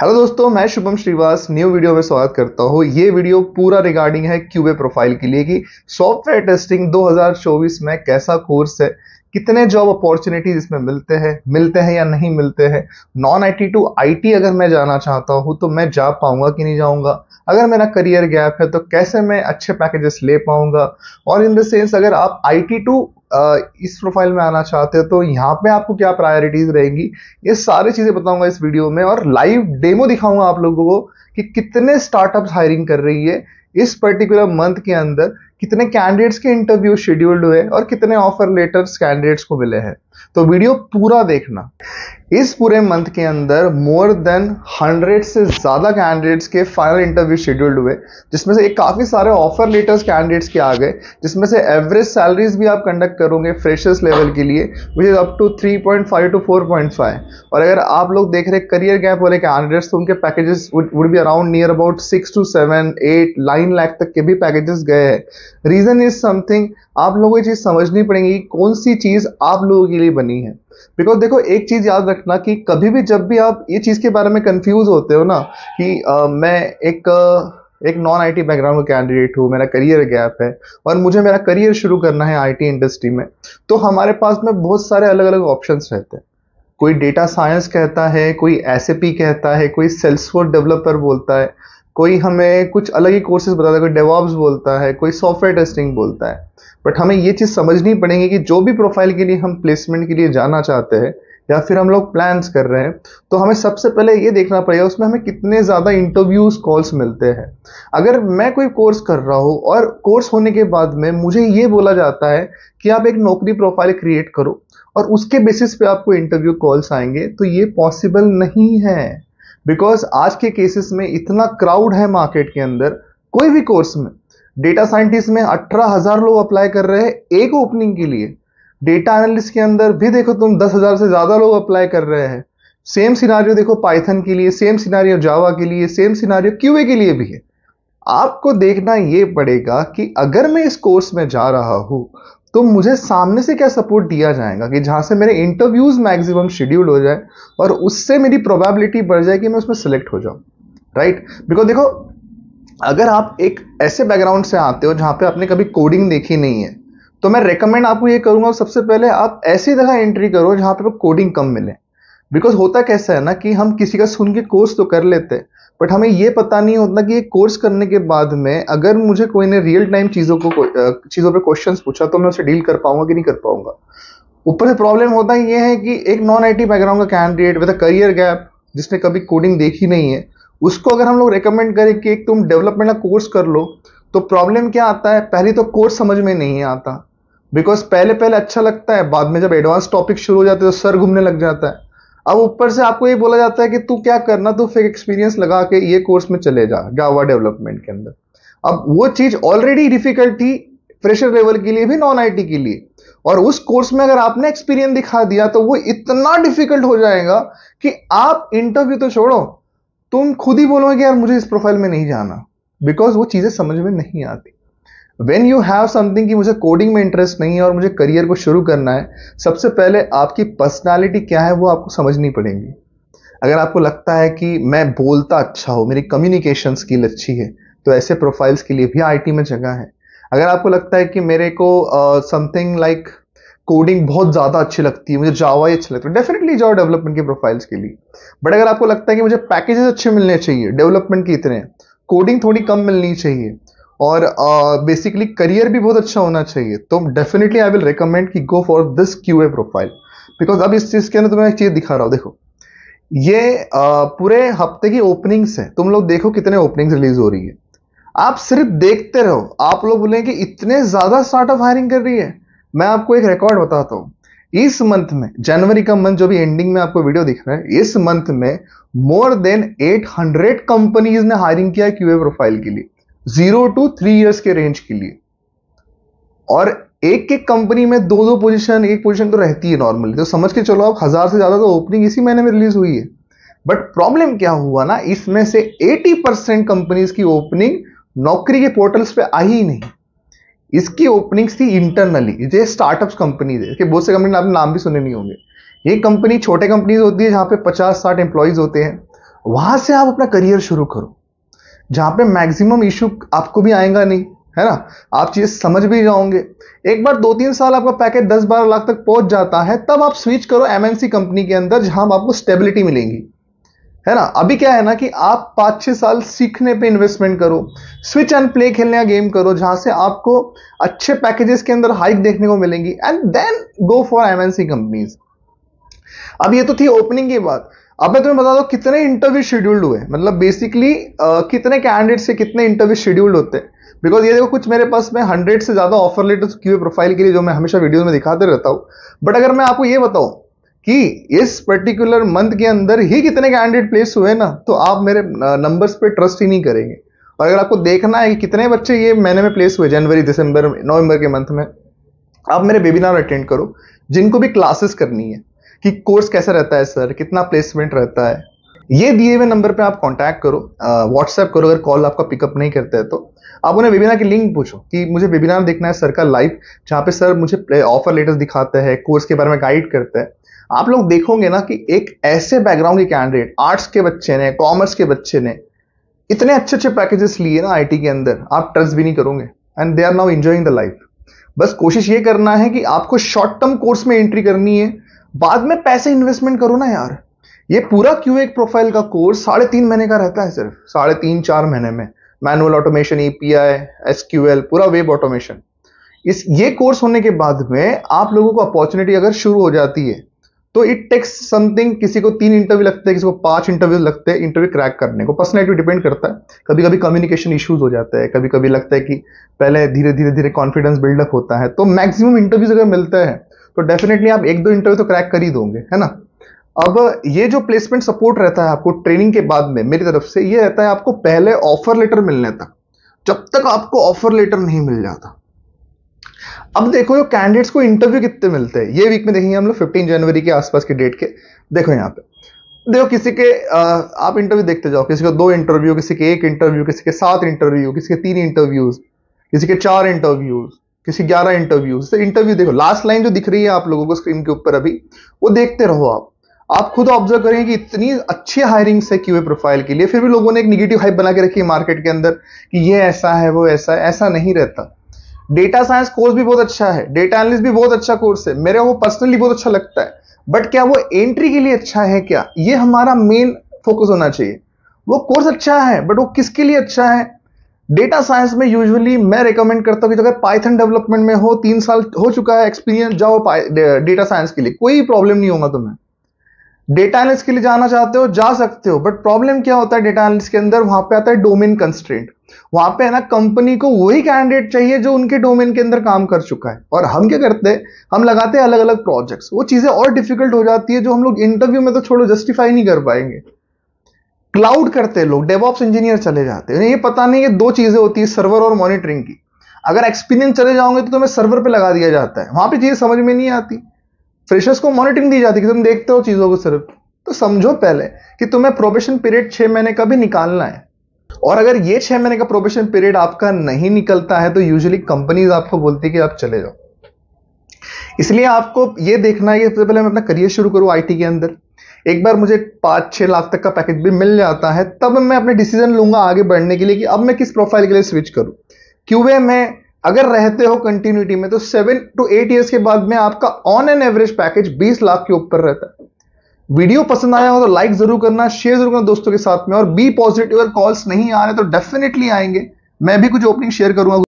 hello दोस्तों मैं Shubham Shrivas new video में स्वागत करता हूँ ये वीडियो पूरा रिगार्डिंग है क्यूबे प्रोफाइल के लिए कि सॉफ्टवेयर टेस्टिंग 2024 में कैसा कोर्स है कितने जॉब अपॉर्चुनिटीज इसमें मिलते हैं मिलते हैं या नहीं मिलते हैं non I T to I T अगर मैं जाना चाहता हूँ तो मैं जा पाऊंगा कि नहीं जाऊंगा अगर मेरा करियर गैप है तो कैसे मैं अच्छे पैकेजेस ले पाऊंगा और इन द सेंस अगर आप आई टी टू इस प्रोफाइल में आना चाहते हो तो यहाँ पे आपको क्या प्रायोरिटीज रहेंगी ये सारी चीज़ें बताऊंगा इस वीडियो में और लाइव डेमो दिखाऊंगा आप लोगों को कि कितने स्टार्टअप्स हायरिंग कर रही है इस पर्टिकुलर मंथ के अंदर कितने कैंडिडेट्स के इंटरव्यू शेड्यूल्ड हुए और कितने ऑफर लेटर्स कैंडिडेट्स को मिले हैं तो वीडियो पूरा देखना इस पूरे मंथ के अंदर मोर देन हंड्रेड से ज़्यादा कैंडिडेट्स के फाइनल इंटरव्यू शेड्यूल्ड हुए जिसमें से एक काफ़ी सारे ऑफर लेटर्स कैंडिडेट्स के आ गए जिसमें से एवरेज सैलरीज भी आप कंडक्ट करोगे फ्रेशर्स लेवल के लिए which is up to 3.5 to 4.5 और अगर आप लोग देख रहे करियर गैप वाले कैंडिडेट्स तो उनके packages would be around near about six to seven eight nine lakh तक के भी पैकेजेस गए हैं रीज़न इज समथिंग आप लोगों को चीज़ समझनी पड़ेगी कौन सी चीज़ आप लोगों के लिए भी बनी है बिकॉज देखो एक चीज़ याद रखना कि कभी भी जब भी आप ये चीज़ के बारे में कंफ्यूज होते हो ना कि आ, मैं एक एक नॉन आईटी बैकग्राउंड का कैंडिडेट हूँ मेरा करियर गैप है और मुझे मेरा करियर शुरू करना है आईटी इंडस्ट्री में तो हमारे पास में बहुत सारे अलग अलग ऑप्शंस रहते हैं कोई डेटा साइंस कहता है कोई एस कहता है कोई सेल्सफोर्स डेवलपर बोलता है कोई हमें कुछ अलग ही कोर्सेज बताता है कोई डेवॉब्स बोलता है कोई सॉफ्टवेयर टेस्टिंग बोलता है बट हमें ये चीज़ समझनी पड़ेगी कि जो भी प्रोफाइल के लिए हम प्लेसमेंट के लिए जाना चाहते हैं या फिर हम लोग प्लान्स कर रहे हैं तो हमें सबसे पहले ये देखना पड़ेगा उसमें हमें कितने ज़्यादा इंटरव्यूज कॉल्स मिलते हैं अगर मैं कोई कोर्स कर रहा हूँ और कोर्स होने के बाद में मुझे ये बोला जाता है कि आप एक नौकरी प्रोफाइल क्रिएट करो और उसके बेसिस पे आपको इंटरव्यू कॉल्स आएंगे तो ये पॉसिबल नहीं है बिकॉज आज के केसेस में इतना क्राउड है मार्केट के अंदर कोई भी कोर्स में डेटा साइंटिस्ट में अठारह हजार लोग अप्लाई कर रहे हैं एक ओपनिंग के लिए डेटा एनालिस्ट के अंदर भी देखो तुम दस हजार से ज्यादा लोग अप्लाई कर रहे हैं सेम सिनारियो देखो पाइथन के लिए सेम सिनारियो जावा के लिए सेम सिनारियो क्यूए के लिए भी है आपको देखना ये पड़ेगा कि अगर मैं इस कोर्स में जा रहा हूं तो मुझे सामने से क्या सपोर्ट दिया जाएगा कि जहां से मेरे इंटरव्यूज़ मैक्सिमम शेड्यूल हो जाए और उससे मेरी प्रोबेबिलिटी बढ़ जाए कि मैं उसमें सेलेक्ट हो जाऊं राइट बिकॉज देखो अगर आप एक ऐसे बैकग्राउंड से आते हो जहाँ पे आपने कभी कोडिंग देखी नहीं है तो मैं रेकमेंड आपको ये करूँगा सबसे पहले आप ऐसी जगह एंट्री करो जहाँ पे कोडिंग कम मिले बिकॉज होता कैसा है ना कि हम किसी का सुन के कोर्स तो कर लेते हैं बट हमें ये पता नहीं होता कि ये कोर्स करने के बाद में अगर मुझे कोई ने रियल टाइम चीज़ों को चीज़ों पे क्वेश्चन पूछा तो मैं उसे डील कर पाऊंगा कि नहीं कर पाऊंगा ऊपर से प्रॉब्लम होता ये है कि एक नॉन आईटी बैकग्राउंड का candidate with a career gap जिसने कभी कोडिंग देखी नहीं है उसको अगर हम लोग रिकमेंड करें कि एक तुम डेवलपमेंट का कोर्स कर लो तो प्रॉब्लम क्या आता है पहले तो कोर्स समझ में नहीं आता बिकॉज पहले पहले अच्छा लगता है बाद में जब एडवांस टॉपिक शुरू हो जाते हैं तो सर घूमने लग जाता है अब ऊपर से आपको ये बोला जाता है कि तू क्या करना तू फेक एक्सपीरियंस लगा के ये कोर्स में चले जा जावा डेवलपमेंट के अंदर अब वो चीज़ ऑलरेडी डिफिकल्ट थी फ्रेशर लेवल के लिए भी नॉन आईटी के लिए और उस कोर्स में अगर आपने एक्सपीरियंस दिखा दिया तो वो इतना डिफिकल्ट हो जाएगा कि आप इंटरव्यू तो छोड़ो तुम खुद ही बोलोगे यार मुझे इस प्रोफाइल में नहीं जाना बिकॉज वो चीज़ें समझ में नहीं आती वेन यू हैव समथिंग कि मुझे कोडिंग में इंटरेस्ट नहीं है और मुझे करियर को शुरू करना है सबसे पहले आपकी पर्सनैलिटी क्या है वो आपको समझनी पड़ेगी अगर आपको लगता है कि मैं बोलता अच्छा हो मेरी कम्युनिकेशन स्किल अच्छी है तो ऐसे प्रोफाइल्स के लिए भी आईटी में जगह है अगर आपको लगता है कि मेरे को something uh, like like, coding बहुत ज़्यादा अच्छी लगती है मुझे जावा ही अच्छा लगता है डेफिनेटली जाओ डेवलपमेंट के प्रोफाइल्स के लिए बट अगर आपको लगता है कि मुझे पैकेजेस अच्छे मिलने चाहिए डेवलपमेंट के इतने कोडिंग थोड़ी कम मिलनी चाहिए और बेसिकली uh, करियर भी बहुत अच्छा होना चाहिए तो डेफिनेटली आई विल रिकमेंड कि go for this Q A profile because अब इस चीज़ के अंदर तुम्हें एक चीज़ दिखा रहा हूँ देखो ये uh, पूरे हफ्ते की ओपनिंग्स हैं तुम लोग देखो कितने ओपनिंग्स रिलीज हो रही है आप सिर्फ देखते रहो आप लोग बोलेंगे इतने ज़्यादा स्टार्टअप हायरिंग कर रही है मैं आपको एक रिकॉर्ड बताता हूँ इस मंथ में जनवरी का मंथ जो भी एंडिंग में आपको वीडियो दिख रहा है इस मंथ में मोर देन 800 कंपनीज ने हायरिंग किया क्यूए प्रोफाइल के लिए जीरो टू थ्री इयर्स के रेंज के लिए और एक एक कंपनी में दो दो पोजीशन एक पोजीशन तो रहती है नॉर्मली तो समझ के चलो आप हजार से ज्यादा तो ओपनिंग इसी महीने में रिलीज हुई है बट प्रॉब्लम क्या हुआ ना इसमें से 80 परसेंट कंपनीज की ओपनिंग नौकरी के पोर्टल्स पे आई ही नहीं इसकी ओपनिंग्स थी इंटरनली ये स्टार्टअप्स कंपनीज है इसके बहुत से कंपनी आपने नाम भी सुने नहीं होंगे ये कंपनी छोटे कंपनीज होती है जहाँ पे पचास साठ एम्प्लॉयज होते हैं वहां से आप अपना करियर शुरू करो जहाँ पे मैक्सिमम इशू आपको भी आएगा नहीं है ना आप चीज़ समझ भी जाओगे एक बार दो तीन साल आपका पैकेज दस बारह लाख तक पहुंच जाता है तब आप स्विच करो एमएनसी कंपनी के अंदर जहां आपको स्टेबिलिटी मिलेगी है ना अभी क्या है ना कि आप पाँच छह साल सीखने पे इन्वेस्टमेंट करो स्विच एंड प्ले खेलने का गेम करो जहां से आपको अच्छे पैकेजेस के अंदर हाइक देखने को मिलेंगी and then go for MNC companies अब ये तो थी ओपनिंग की बात अब मैं तुम्हें बता दो कितने इंटरव्यू शेड्यूल्ड हुए मतलब बेसिकली कितने कैंडिडेट से कितने इंटरव्यू शेड्यूल्ड होते हैं बिकॉज ये देखो कुछ मेरे पास में हंड्रेड से ज़्यादा ऑफर लेटर्स क्यू प्रोफाइल के लिए जो मैं हमेशा वीडियो में दिखाते रहता हूँ बट अगर मैं आपको ये बताऊँ कि इस पर्टिकुलर मंथ के अंदर ही कितने कैंडिडेट प्लेस हुए ना तो आप मेरे नंबर्स पे ट्रस्ट ही नहीं करेंगे और अगर आपको देखना है कि कितने बच्चे ये महीने में प्लेस हुए जनवरी दिसंबर नवंबर के मंथ में आप मेरे वेबिनार अटेंड करो जिनको भी क्लासेस करनी है कि कोर्स कैसा रहता है सर कितना प्लेसमेंट रहता है ये दिए हुए नंबर पे आप कांटेक्ट करो व्हाट्सएप करो अगर कॉल आपका पिकअप नहीं करते हैं तो आप उन्हें वेबिनार की लिंक पूछो कि मुझे वेबिनार देखना है सर का लाइव जहाँ पे सर मुझे ऑफर लेटर्स दिखाते हैं कोर्स के बारे में गाइड करते हैं आप लोग देखोगे ना कि एक ऐसे बैकग्राउंड के कैंडिडेट आर्ट्स के बच्चे ने कॉमर्स के बच्चे ने इतने अच्छे अच्छे पैकेजेस लिए ना आई के अंदर आप ट्रस्ट भी नहीं करोगे and they are now enjoying the life बस कोशिश ये करना है कि आपको शॉर्ट टर्म कोर्स में एंट्री करनी है बाद में पैसे इन्वेस्टमेंट करो ना यार ये पूरा क्यू एक प्रोफाइल का कोर्स साढ़े तीन महीने का रहता है सिर्फ साढ़े तीन चार महीने में manual automation E P I S Q L पूरा वेब ऑटोमेशन इस ये कोर्स होने के बाद में आप लोगों को अपॉर्चुनिटी अगर शुरू हो जाती है तो इट टेक्स समथिंग किसी को तीन इंटरव्यू लगते हैं किसी को पांच इंटरव्यू लगते हैं इंटरव्यू क्रैक करने को पर्सनैलिटी डिपेंड करता है कभी कभी कम्युनिकेशन इश्यूज हो जाते हैं कभी कभी लगता है कि पहले धीरे धीरे धीरे कॉन्फिडेंस बिल्डअप होता है तो मैक्सिमम इंटरव्यूज अगर मिलते हैं तो डेफिनेटली आप एक दो इंटरव्यू तो क्रैक कर ही दोगे है ना अब ये जो प्लेसमेंट सपोर्ट रहता है आपको ट्रेनिंग के बाद में मेरी तरफ से ये रहता है आपको पहले ऑफर लेटर मिलने तक जब तक आपको ऑफर लेटर नहीं मिल जाता अब देखो जो कैंडिडेट्स को इंटरव्यू कितने मिलते हैं ये वीक में देखेंगे हम लोग फिफ्टीन जनवरी के आसपास के डेट के देखो यहाँ पे देखो किसी के आप इंटरव्यू देखते जाओ किसी को दो इंटरव्यू किसी के एक इंटरव्यू किसी के सात इंटरव्यू किसी के तीन इंटरव्यूज किसी के चार इंटरव्यूज किसी ग्यारह इंटरव्यूज तो इंटरव्यू देखो लास्ट लाइन जो दिख रही है आप लोगों को स्क्रीन के ऊपर अभी वो देखते रहो आप आप खुद ऑब्जर्व करेंगे कि इतनी अच्छी हायरिंग्स है क्यूए प्रोफाइल के लिए फिर भी लोगों ने एक निगेटिव हाइप बना के रखी है मार्केट के अंदर कि ये ऐसा है वो ऐसा है ऐसा नहीं रहता डेटा साइंस कोर्स भी बहुत अच्छा है डेटा एनालिस्ट भी बहुत अच्छा कोर्स है मेरे वो पर्सनली बहुत अच्छा लगता है बट क्या वो एंट्री के लिए अच्छा है क्या ये हमारा मेन फोकस होना चाहिए वो कोर्स अच्छा है बट वो किसके लिए अच्छा है डेटा साइंस में यूजुअली मैं रिकमेंड करता हूँ कि अगर पाइथन डेवलपमेंट में हो तीन साल हो चुका है एक्सपीरियंस जाओ डेटा साइंस के लिए कोई प्रॉब्लम नहीं होगा तुम्हें डेटा एनालिस्ट के लिए जाना चाहते हो जा सकते हो बट प्रॉब्लम क्या होता है डेटा एनालिस्ट के अंदर वहां पे आता है डोमेन कंस्ट्रेंट वहां पे है ना कंपनी को वही कैंडिडेट चाहिए जो उनके डोमेन के अंदर काम कर चुका है और हम क्या करते हैं हम लगाते हैं अलग अलग प्रोजेक्ट्स वो चीजें और डिफिकल्ट हो जाती है जो हम लोग इंटरव्यू में तो छोड़ो जस्टिफाई नहीं कर पाएंगे क्लाउड करते हैं लोग डेवॉप्स इंजीनियर चले जाते हैं ये पता नहीं ये दो चीजें होती है सर्वर और मॉनिटरिंग की अगर एक्सपीरियंस चले जाओगे तो तुम्हें सर्वर पर लगा दिया जाता है वहां पर चीजें समझ में नहीं आती फ्रेशर्स को मॉनिटरिंग दी जाती है कि तुम देखते हो चीजों को सिर्फ तो समझो पहले कि तुम्हें प्रोबेशन पीरियड छह महीने का भी निकालना है और अगर ये छह महीने का प्रोबेशन पीरियड आपका नहीं निकलता है तो यूजली कंपनीज आपको बोलती है कि आप चले जाओ इसलिए आपको ये देखना है सबसे पहले मैं अपना करियर शुरू करूं आईटी के अंदर एक बार मुझे पांच छह लाख तक का पैकेज भी मिल जाता है तब मैं अपने डिसीजन लूंगा आगे बढ़ने के लिए कि अब मैं किस प्रोफाइल के लिए स्विच करूं क्यूए में अगर रहते हो कंटिन्यूटी में तो सेवन टू एट ईयर्स के बाद में आपका ऑन एन एवरेज पैकेज बीस लाख के ऊपर रहता है वीडियो पसंद आया हो तो लाइक जरूर करना शेयर जरूर करना दोस्तों के साथ में और बी पॉजिटिव अगर कॉल्स नहीं आ रहे तो डेफिनेटली आएंगे मैं भी कुछ ओपनिंग शेयर करूंगा